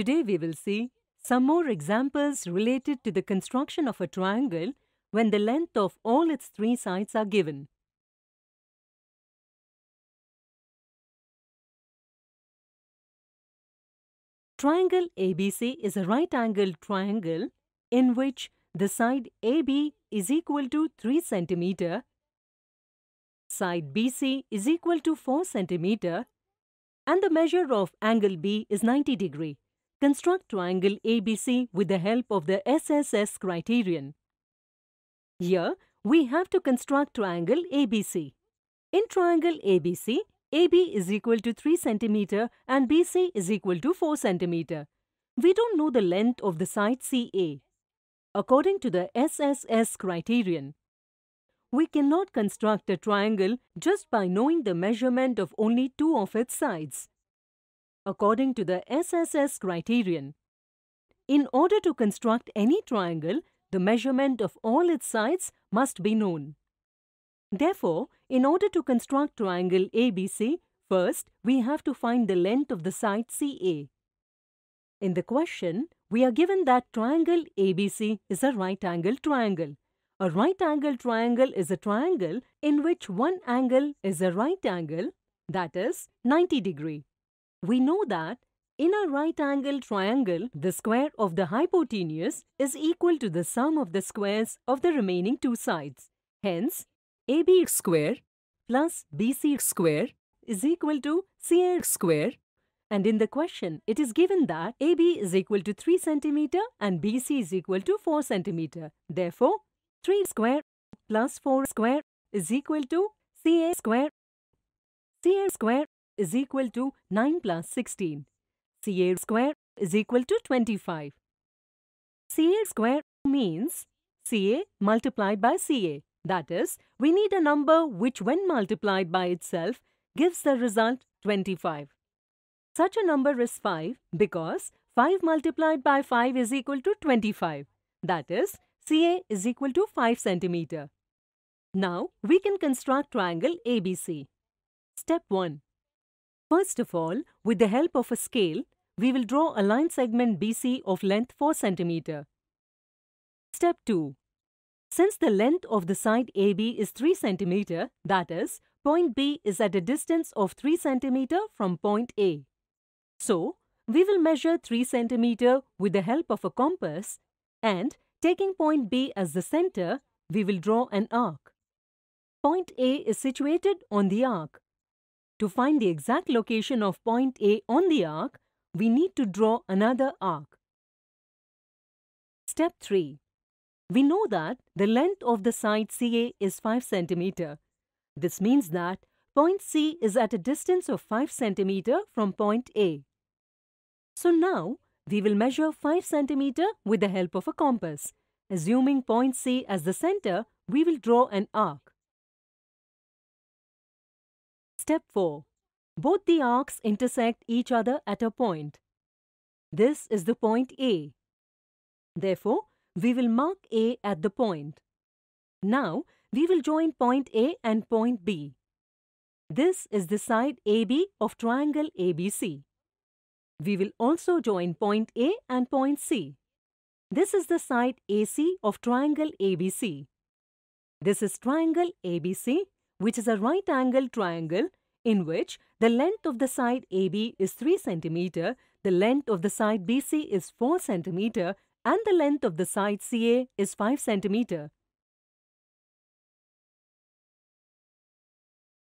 Today we will see some more examples related to the construction of a triangle when the length of all its three sides are given. Triangle ABC is a right angled triangle in which the side AB is equal to 3 cm, side BC is equal to 4 cm and the measure of angle B is 90 degree. Construct triangle ABC with the help of the SSS criterion. Here, we have to construct triangle ABC. In triangle ABC, AB is equal to 3 cm and BC is equal to 4 cm. We don't know the length of the side CA. According to the SSS criterion, we cannot construct a triangle just by knowing the measurement of only two of its sides according to the SSS criterion. In order to construct any triangle, the measurement of all its sides must be known. Therefore, in order to construct triangle ABC, first we have to find the length of the side CA. In the question, we are given that triangle ABC is a right angle triangle. A right angle triangle is a triangle in which one angle is a right angle, that is 90 degree. We know that in a right angle triangle, the square of the hypotenuse is equal to the sum of the squares of the remaining two sides. Hence, AB square plus BC square is equal to CA square. And in the question, it is given that AB is equal to 3 cm and BC is equal to 4 cm. Therefore, 3 square plus 4 square is equal to CA square. CA square is equal to 9 plus 16. Ca square is equal to 25. Ca square means Ca multiplied by Ca. That is, we need a number which when multiplied by itself gives the result 25. Such a number is 5 because 5 multiplied by 5 is equal to 25. That is, Ca is equal to 5 centimeter. Now, we can construct triangle ABC. Step 1. First of all, with the help of a scale, we will draw a line segment BC of length 4 cm. Step 2. Since the length of the side AB is 3 cm, that is, point B is at a distance of 3 cm from point A. So, we will measure 3 cm with the help of a compass and taking point B as the center, we will draw an arc. Point A is situated on the arc to find the exact location of point A on the arc, we need to draw another arc. Step 3. We know that the length of the side CA is 5 cm. This means that point C is at a distance of 5 cm from point A. So now, we will measure 5 cm with the help of a compass. Assuming point C as the center, we will draw an arc. Step 4. Both the arcs intersect each other at a point. This is the point A. Therefore, we will mark A at the point. Now, we will join point A and point B. This is the side AB of triangle ABC. We will also join point A and point C. This is the side AC of triangle ABC. This is triangle ABC which is a right angle triangle in which the length of the side AB is 3 cm, the length of the side BC is 4 cm and the length of the side CA is 5 cm.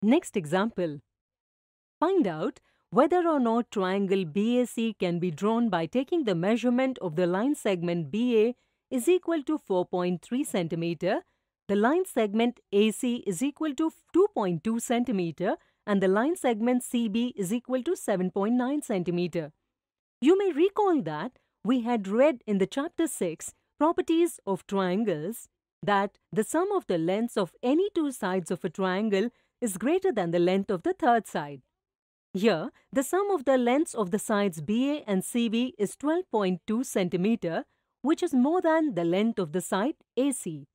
Next example. Find out whether or not triangle BAC can be drawn by taking the measurement of the line segment BA is equal to 4.3 cm the line segment AC is equal to 2.2 cm and the line segment CB is equal to 7.9 cm. You may recall that we had read in the chapter 6, Properties of Triangles, that the sum of the lengths of any two sides of a triangle is greater than the length of the third side. Here, the sum of the lengths of the sides BA and CB is 12.2 cm, which is more than the length of the side AC.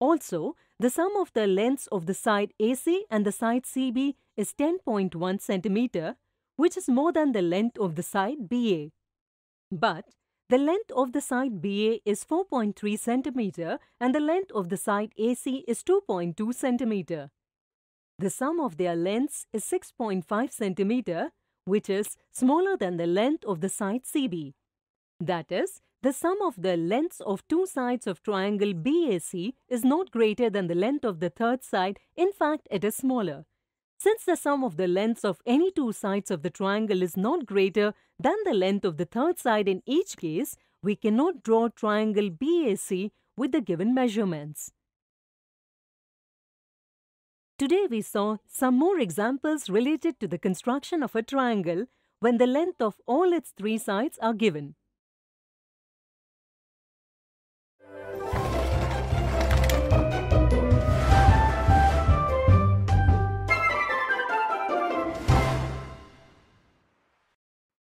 Also, the sum of the lengths of the side AC and the side CB is 10.1 cm, which is more than the length of the side BA. But the length of the side BA is 4.3 cm and the length of the side AC is 2.2 cm. The sum of their lengths is 6.5 cm, which is smaller than the length of the side CB. That is, the sum of the lengths of two sides of triangle BAC is not greater than the length of the third side, in fact it is smaller. Since the sum of the lengths of any two sides of the triangle is not greater than the length of the third side in each case, we cannot draw triangle BAC with the given measurements. Today we saw some more examples related to the construction of a triangle when the length of all its three sides are given.